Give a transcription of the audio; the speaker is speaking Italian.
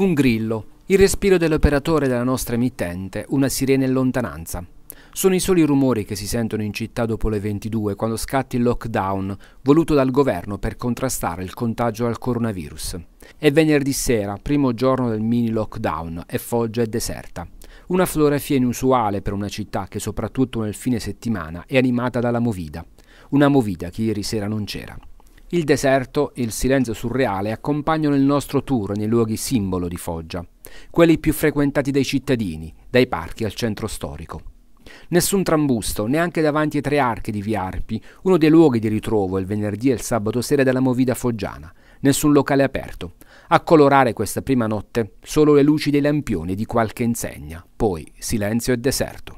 Un grillo, il respiro dell'operatore della nostra emittente, una sirena in lontananza. Sono i soli rumori che si sentono in città dopo le 22 quando scatti il lockdown voluto dal governo per contrastare il contagio al coronavirus. È venerdì sera, primo giorno del mini lockdown, e Foggia è deserta. Una fotografia inusuale per una città che soprattutto nel fine settimana è animata dalla movida. Una movida che ieri sera non c'era. Il deserto e il silenzio surreale accompagnano il nostro tour nei luoghi simbolo di Foggia, quelli più frequentati dai cittadini, dai parchi al centro storico. Nessun trambusto, neanche davanti ai tre archi di Viarpi, uno dei luoghi di ritrovo il venerdì e il sabato sera della movida foggiana, nessun locale aperto. A colorare questa prima notte solo le luci dei lampioni di qualche insegna, poi silenzio e deserto.